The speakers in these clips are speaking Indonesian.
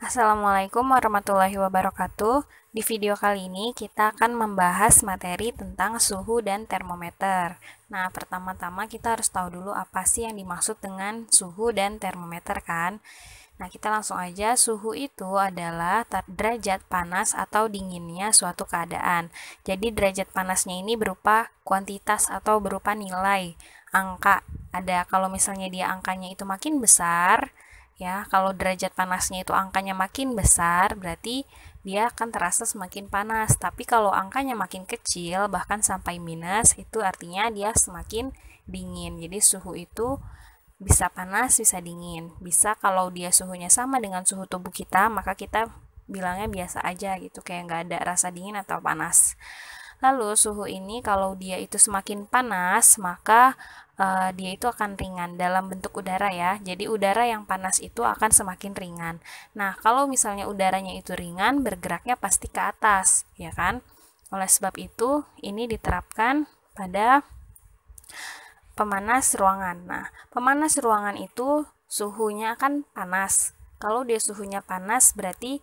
Assalamualaikum warahmatullahi wabarakatuh. Di video kali ini kita akan membahas materi tentang suhu dan termometer. Nah, pertama-tama kita harus tahu dulu apa sih yang dimaksud dengan suhu dan termometer kan? Nah, kita langsung aja suhu itu adalah derajat panas atau dinginnya suatu keadaan. Jadi derajat panasnya ini berupa kuantitas atau berupa nilai, angka. Ada kalau misalnya dia angkanya itu makin besar, ya kalau derajat panasnya itu angkanya makin besar berarti dia akan terasa semakin panas tapi kalau angkanya makin kecil bahkan sampai minus itu artinya dia semakin dingin jadi suhu itu bisa panas bisa dingin bisa kalau dia suhunya sama dengan suhu tubuh kita maka kita bilangnya biasa aja gitu kayak nggak ada rasa dingin atau panas Lalu suhu ini kalau dia itu semakin panas, maka uh, dia itu akan ringan dalam bentuk udara ya. Jadi udara yang panas itu akan semakin ringan. Nah, kalau misalnya udaranya itu ringan, bergeraknya pasti ke atas, ya kan? Oleh sebab itu, ini diterapkan pada pemanas ruangan. Nah, pemanas ruangan itu suhunya akan panas. Kalau dia suhunya panas, berarti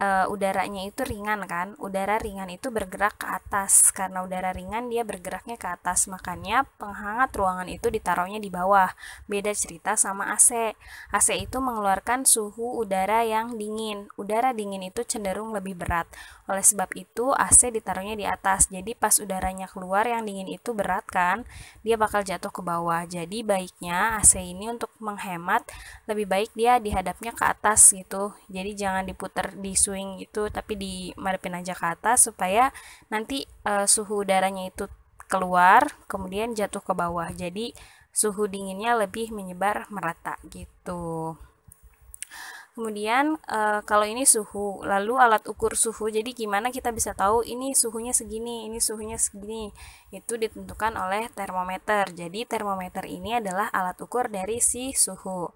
uh, udaranya itu ringan kan udara ringan itu bergerak ke atas karena udara ringan dia bergeraknya ke atas makanya penghangat ruangan itu ditaruhnya di bawah beda cerita sama AC AC itu mengeluarkan suhu udara yang dingin udara dingin itu cenderung lebih berat oleh sebab itu AC ditaruhnya di atas jadi pas udaranya keluar yang dingin itu berat kan dia bakal jatuh ke bawah jadi baiknya AC ini untuk menghemat lebih baik dia dihadapnya ke atas gitu jadi jangan diputar di swing itu tapi dimadepin aja ke atas supaya nanti uh, suhu udaranya itu keluar kemudian jatuh ke bawah jadi suhu dinginnya lebih menyebar merata gitu kemudian e, kalau ini suhu lalu alat ukur suhu jadi gimana kita bisa tahu ini suhunya segini ini suhunya segini itu ditentukan oleh termometer jadi termometer ini adalah alat ukur dari si suhu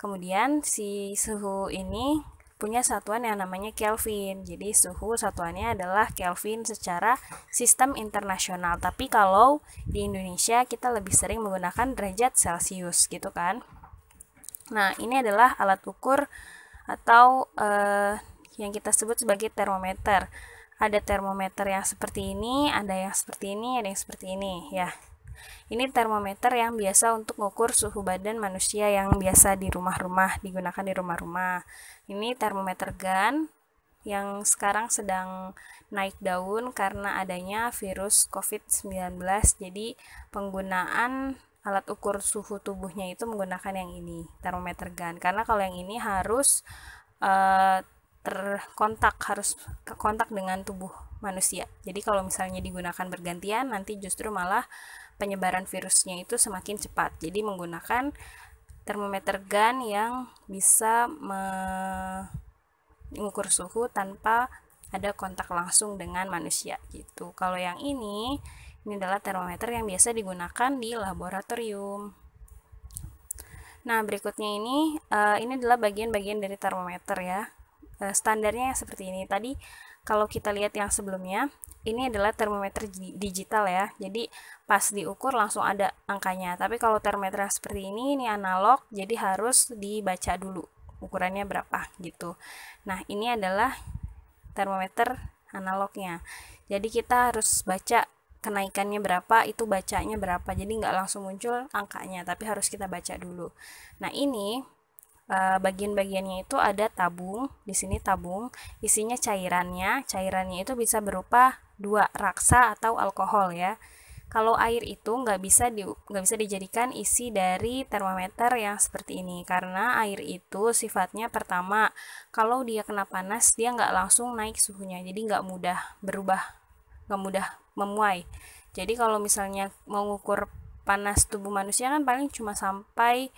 kemudian si suhu ini punya satuan yang namanya Kelvin. Jadi suhu satuannya adalah Kelvin secara sistem internasional. Tapi kalau di Indonesia kita lebih sering menggunakan derajat Celcius gitu kan. Nah, ini adalah alat ukur atau eh, yang kita sebut sebagai termometer. Ada termometer yang seperti ini, ada yang seperti ini, ada yang seperti ini ya. Ini termometer yang biasa untuk mengukur suhu badan manusia yang biasa di rumah-rumah, digunakan di rumah-rumah. Ini termometer GAN yang sekarang sedang naik daun karena adanya virus COVID-19. Jadi penggunaan alat ukur suhu tubuhnya itu menggunakan yang ini, termometer GAN. Karena kalau yang ini harus uh, terkontak harus kontak dengan tubuh manusia. Jadi kalau misalnya digunakan bergantian nanti justru malah penyebaran virusnya itu semakin cepat. Jadi menggunakan termometer gun yang bisa mengukur suhu tanpa ada kontak langsung dengan manusia gitu. Kalau yang ini, ini adalah termometer yang biasa digunakan di laboratorium. Nah, berikutnya ini, uh, ini adalah bagian-bagian dari termometer ya. Eh, standarnya yang seperti ini. Tadi kalau kita lihat yang sebelumnya, ini adalah termometer digital ya. Jadi pas diukur langsung ada angkanya. Tapi kalau termometer seperti ini, ini analog, jadi harus dibaca dulu ukurannya berapa gitu. Nah, ini adalah termometer analognya. Jadi kita harus baca kenaikannya berapa, itu bacanya berapa. Jadi nggak langsung muncul angkanya, tapi harus kita baca dulu. Nah, ini Eh, bagian-bagiannya itu ada tabung di sini tabung isinya cairannya cairannya itu bisa berupa dua raksa atau alkohol ya kalau air itu nggak bisa di, nggak bisa dijadikan isi dari termometer yang seperti ini karena air itu sifatnya pertama kalau dia kena panas dia nggak langsung naik suhunya jadi nggak mudah berubah nggak mudah memuai jadi kalau misalnya mengukur panas tubuh manusia kan paling cuma sampai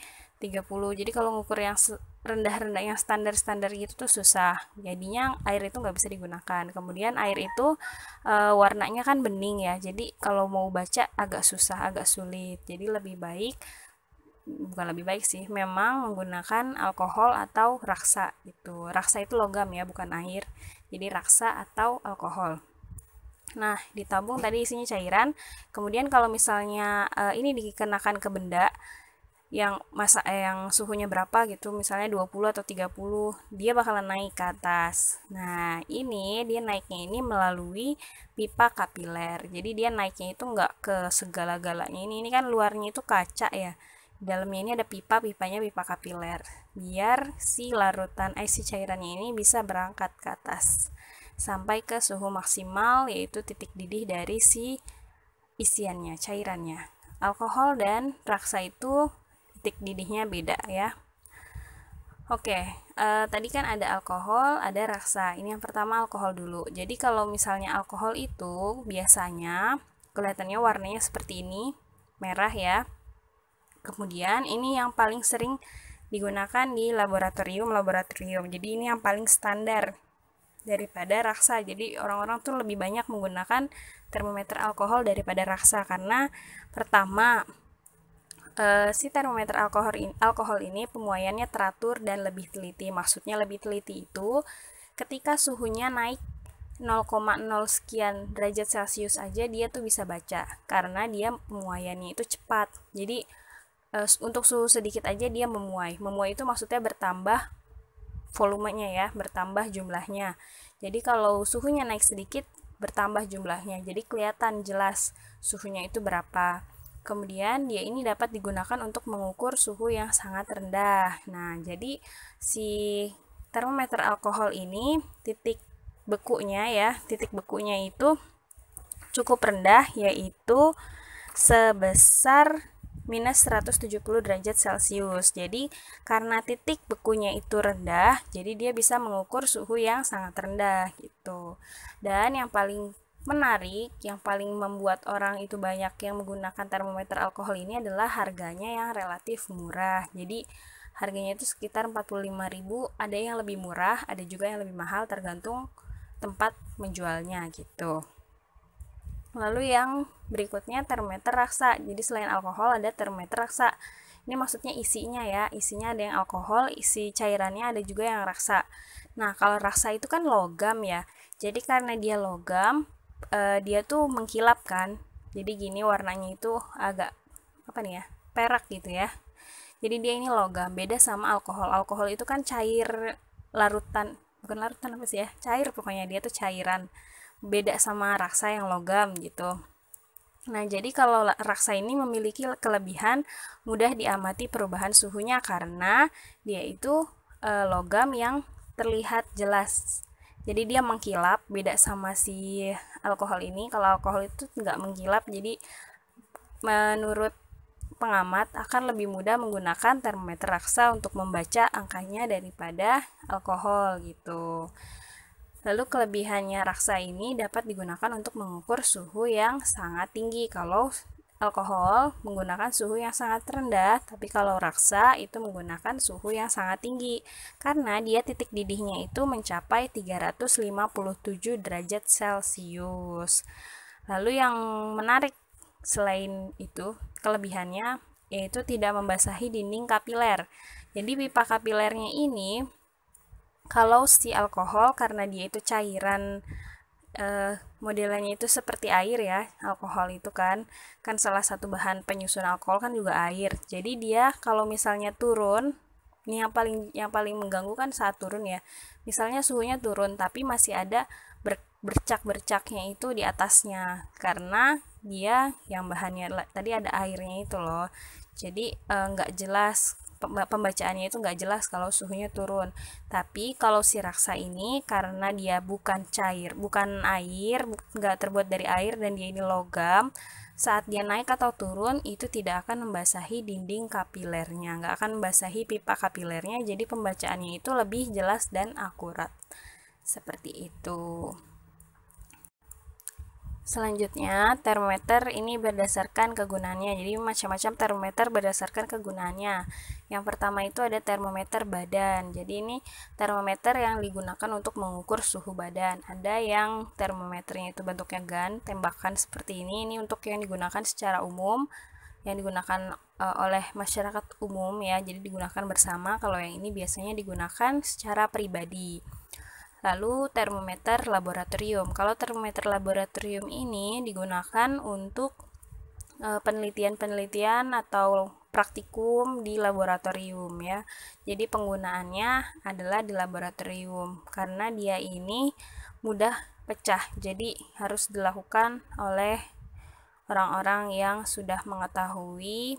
30 jadi kalau ngukur yang rendah-rendah yang standar-standar gitu tuh susah jadinya air itu nggak bisa digunakan kemudian air itu e, warnanya kan bening ya jadi kalau mau baca agak susah agak sulit jadi lebih baik bukan lebih baik sih memang menggunakan alkohol atau raksa gitu raksa itu logam ya bukan air jadi raksa atau alkohol Nah, ditabung tadi isinya cairan. Kemudian kalau misalnya e, ini dikenakan ke benda, yang masa eh, yang suhunya berapa gitu misalnya 20 atau 30 dia bakalan naik ke atas nah ini dia naiknya ini melalui pipa kapiler jadi dia naiknya itu nggak ke segala-galanya ini ini kan luarnya itu kaca ya dalamnya ini ada pipa pipanya pipa kapiler biar si larutan eh, si cairannya ini bisa berangkat ke atas sampai ke suhu maksimal yaitu titik didih dari si isiannya cairannya alkohol dan raksa itu titik didihnya beda ya Oke, okay, uh, eh, tadi kan ada alkohol, ada raksa. Ini yang pertama alkohol dulu. Jadi kalau misalnya alkohol itu biasanya kelihatannya warnanya seperti ini, merah ya. Kemudian ini yang paling sering digunakan di laboratorium-laboratorium. Jadi ini yang paling standar daripada raksa. Jadi orang-orang tuh lebih banyak menggunakan termometer alkohol daripada raksa karena pertama uh, si termometer alkohol ini, alkohol ini pemuaiannya teratur dan lebih teliti. Maksudnya lebih teliti itu ketika suhunya naik 0,0 sekian derajat Celcius aja dia tuh bisa baca karena dia pemuaiannya itu cepat. Jadi uh, untuk suhu sedikit aja dia memuai. Memuai itu maksudnya bertambah volumenya ya, bertambah jumlahnya. Jadi kalau suhunya naik sedikit bertambah jumlahnya. Jadi kelihatan jelas suhunya itu berapa. Kemudian dia ini dapat digunakan untuk mengukur suhu yang sangat rendah. Nah, jadi si termometer alkohol ini titik bekunya ya, titik bekunya itu cukup rendah yaitu sebesar minus 170 derajat Celcius. Jadi karena titik bekunya itu rendah, jadi dia bisa mengukur suhu yang sangat rendah gitu. Dan yang paling menarik yang paling membuat orang itu banyak yang menggunakan termometer alkohol ini adalah harganya yang relatif murah. Jadi harganya itu sekitar 45.000, ada yang lebih murah, ada juga yang lebih mahal tergantung tempat menjualnya gitu. Lalu yang berikutnya termometer raksa. Jadi selain alkohol ada termometer raksa. Ini maksudnya isinya ya, isinya ada yang alkohol, isi cairannya ada juga yang raksa. Nah, kalau raksa itu kan logam ya. Jadi karena dia logam, uh, dia tuh mengkilap kan jadi gini warnanya itu agak apa nih ya perak gitu ya jadi dia ini logam beda sama alkohol alkohol itu kan cair larutan bukan larutan apa sih ya cair pokoknya dia tuh cairan beda sama raksa yang logam gitu Nah, jadi kalau raksa ini memiliki kelebihan mudah diamati perubahan suhunya karena dia itu e, logam yang terlihat jelas jadi dia mengkilap beda sama si alkohol ini kalau alkohol itu nggak mengkilap jadi menurut pengamat akan lebih mudah menggunakan termometer raksa untuk membaca angkanya daripada alkohol gitu lalu kelebihannya raksa ini dapat digunakan untuk mengukur suhu yang sangat tinggi kalau alkohol menggunakan suhu yang sangat rendah, tapi kalau raksa itu menggunakan suhu yang sangat tinggi karena dia titik didihnya itu mencapai 357 derajat Celcius. Lalu yang menarik selain itu, kelebihannya yaitu tidak membasahi dinding kapiler. Jadi pipa kapilernya ini kalau si alkohol karena dia itu cairan uh, modelannya itu seperti air ya alkohol itu kan kan salah satu bahan penyusun alkohol kan juga air jadi dia kalau misalnya turun ini yang paling yang paling mengganggu kan saat turun ya misalnya suhunya turun tapi masih ada ber, bercak bercaknya itu di atasnya karena dia yang bahannya tadi ada airnya itu loh jadi eh, nggak e, jelas pembacaannya itu nggak jelas kalau suhunya turun. Tapi kalau si raksa ini karena dia bukan cair, bukan air, nggak terbuat dari air dan dia ini logam, saat dia naik atau turun itu tidak akan membasahi dinding kapilernya, nggak akan membasahi pipa kapilernya. Jadi pembacaannya itu lebih jelas dan akurat. Seperti itu. Selanjutnya, termometer ini berdasarkan kegunaannya. Jadi macam-macam termometer berdasarkan kegunaannya. Yang pertama itu ada termometer badan. Jadi ini termometer yang digunakan untuk mengukur suhu badan. Ada yang termometernya itu bentuknya gun, tembakan seperti ini. Ini untuk yang digunakan secara umum yang digunakan e, oleh masyarakat umum ya. Jadi digunakan bersama. Kalau yang ini biasanya digunakan secara pribadi. Lalu termometer laboratorium. Kalau termometer laboratorium ini digunakan untuk eh, penelitian-penelitian atau praktikum di laboratorium ya. Jadi penggunaannya adalah di laboratorium karena dia ini mudah pecah. Jadi harus dilakukan oleh orang-orang yang sudah mengetahui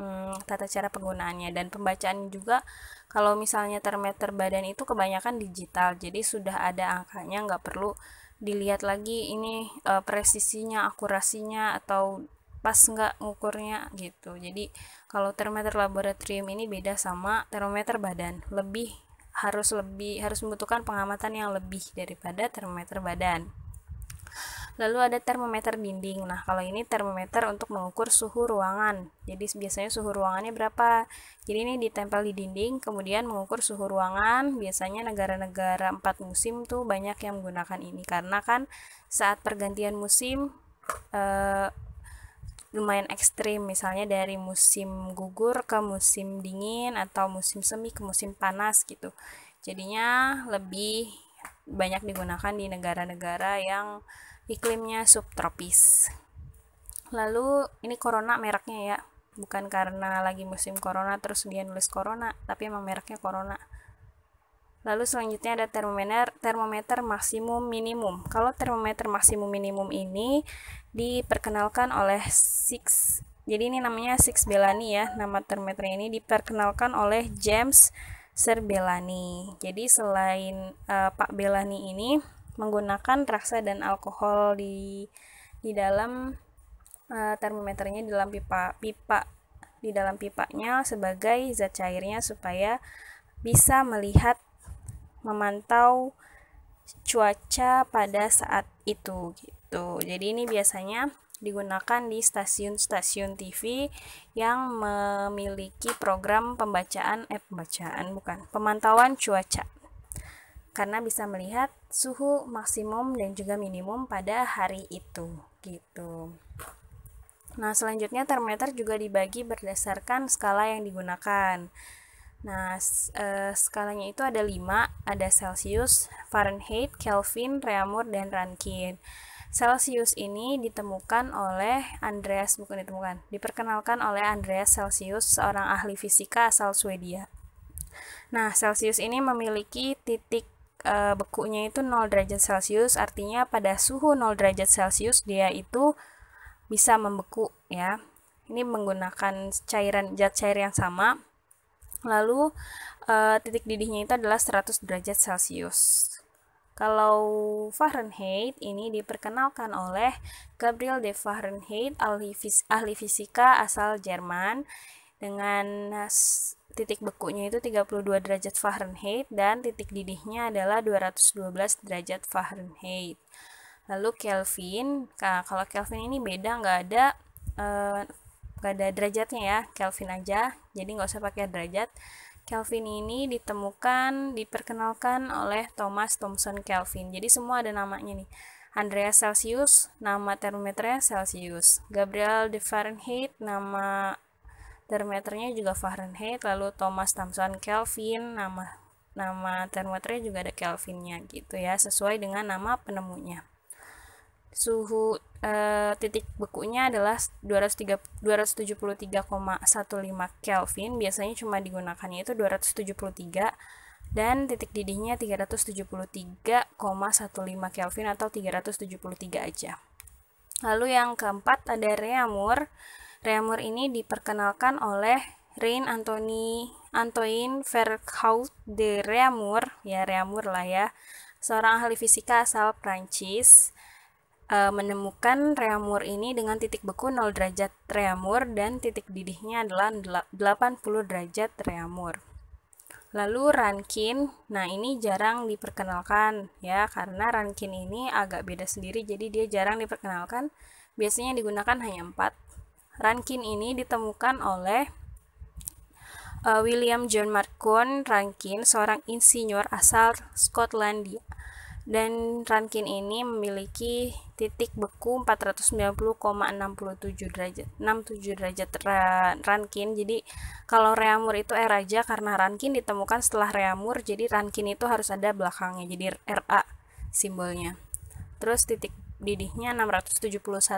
hmm, tata cara penggunaannya dan pembacaan juga kalau misalnya termeter badan itu kebanyakan digital jadi sudah ada angkanya nggak perlu dilihat lagi ini uh, presisinya akurasinya atau pas nggak ngukurnya gitu jadi kalau termometer laboratorium ini beda sama termometer badan lebih harus lebih harus membutuhkan pengamatan yang lebih daripada termometer badan Lalu ada termometer dinding. Nah, kalau ini termometer untuk mengukur suhu ruangan. Jadi biasanya suhu ruangannya berapa. Jadi ini ditempel di dinding, kemudian mengukur suhu ruangan. Biasanya negara-negara empat musim tuh banyak yang menggunakan ini karena kan saat pergantian musim eh, lumayan ekstrim misalnya dari musim gugur ke musim dingin atau musim semi ke musim panas gitu jadinya lebih banyak digunakan di negara-negara yang iklimnya subtropis. Lalu ini corona mereknya ya, bukan karena lagi musim corona terus dia nulis corona, tapi emang mereknya corona. Lalu selanjutnya ada termometer, termometer maksimum minimum. Kalau termometer maksimum minimum ini diperkenalkan oleh Six. Jadi ini namanya Six Belani ya, nama termometer ini diperkenalkan oleh James Sir Belani. Jadi selain uh, Pak Belani ini menggunakan raksa dan alkohol di di dalam uh, termometernya di dalam pipa pipa di dalam pipanya sebagai zat cairnya supaya bisa melihat memantau cuaca pada saat itu gitu. Jadi ini biasanya digunakan di stasiun-stasiun TV yang memiliki program pembacaan eh pembacaan bukan pemantauan cuaca karena bisa melihat suhu maksimum dan juga minimum pada hari itu gitu. Nah, selanjutnya termometer juga dibagi berdasarkan skala yang digunakan. Nah, eh, skalanya itu ada 5, ada Celsius, Fahrenheit, Kelvin, Reaumur, dan Rankine. Celsius ini ditemukan oleh Andreas, bukan ditemukan, diperkenalkan oleh Andreas Celsius, seorang ahli fisika asal Swedia. Nah, Celsius ini memiliki titik Eh, bekunya itu 0 derajat Celcius, artinya pada suhu 0 derajat Celcius dia itu bisa membeku ya. Ini menggunakan cairan zat cair yang sama. Lalu e, titik didihnya itu adalah 100 derajat Celcius. Kalau Fahrenheit ini diperkenalkan oleh Gabriel de Fahrenheit, ahli fisika asal Jerman dengan titik bekunya itu 32 derajat Fahrenheit dan titik didihnya adalah 212 derajat Fahrenheit. Lalu Kelvin, kalau Kelvin ini beda nggak ada eh, nggak eh, ada derajatnya ya, Kelvin aja. Jadi nggak usah pakai derajat. Kelvin ini ditemukan, diperkenalkan oleh Thomas Thomson Kelvin. Jadi semua ada namanya nih. Andrea Celsius, nama termometernya Celsius. Gabriel de Fahrenheit, nama termometernya juga Fahrenheit lalu Thomas Thomson Kelvin nama nama termometernya juga ada Kelvinnya gitu ya sesuai dengan nama penemunya suhu e, titik bekunya adalah 273,15 Kelvin biasanya cuma digunakannya itu 273 dan titik didihnya 373,15 Kelvin atau 373 aja lalu yang keempat ada reamur Reamur ini diperkenalkan oleh Rein Antoni Antoine Verkhout de Reamur, ya Reamur lah ya, seorang ahli fisika asal Prancis, e, menemukan Reamur ini dengan titik beku 0 derajat Reamur dan titik didihnya adalah 80 derajat Reamur. Lalu Rankin, nah ini jarang diperkenalkan ya karena Rankin ini agak beda sendiri jadi dia jarang diperkenalkan. Biasanya digunakan hanya 4 Rankin ini ditemukan oleh uh, William John Marcon Rankin, seorang insinyur asal Skotlandia. Dan Rankin ini memiliki titik beku 490,67 derajat 67 derajat Rankin. Jadi kalau Reamur itu R aja karena Rankin ditemukan setelah Reamur, jadi Rankin itu harus ada belakangnya. Jadi RA simbolnya. Terus titik didihnya 671,67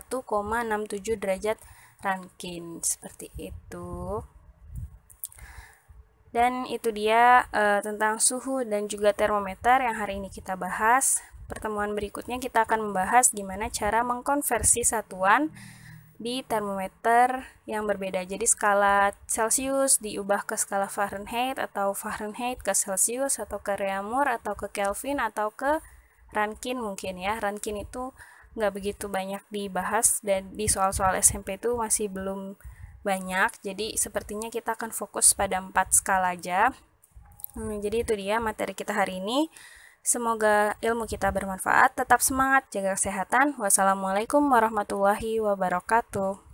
derajat rangkin seperti itu dan itu dia e, tentang suhu dan juga termometer yang hari ini kita bahas. Pertemuan berikutnya kita akan membahas gimana cara mengkonversi satuan di termometer yang berbeda. Jadi skala celcius diubah ke skala Fahrenheit atau Fahrenheit ke celcius atau ke Reamur atau ke Kelvin atau ke Rankin mungkin ya. Rankin itu nggak begitu banyak dibahas dan di soal-soal SMP itu masih belum banyak. Jadi sepertinya kita akan fokus pada empat skala aja. Hmm, jadi itu dia materi kita hari ini. Semoga ilmu kita bermanfaat. Tetap semangat, jaga kesehatan. Wassalamualaikum warahmatullahi wabarakatuh.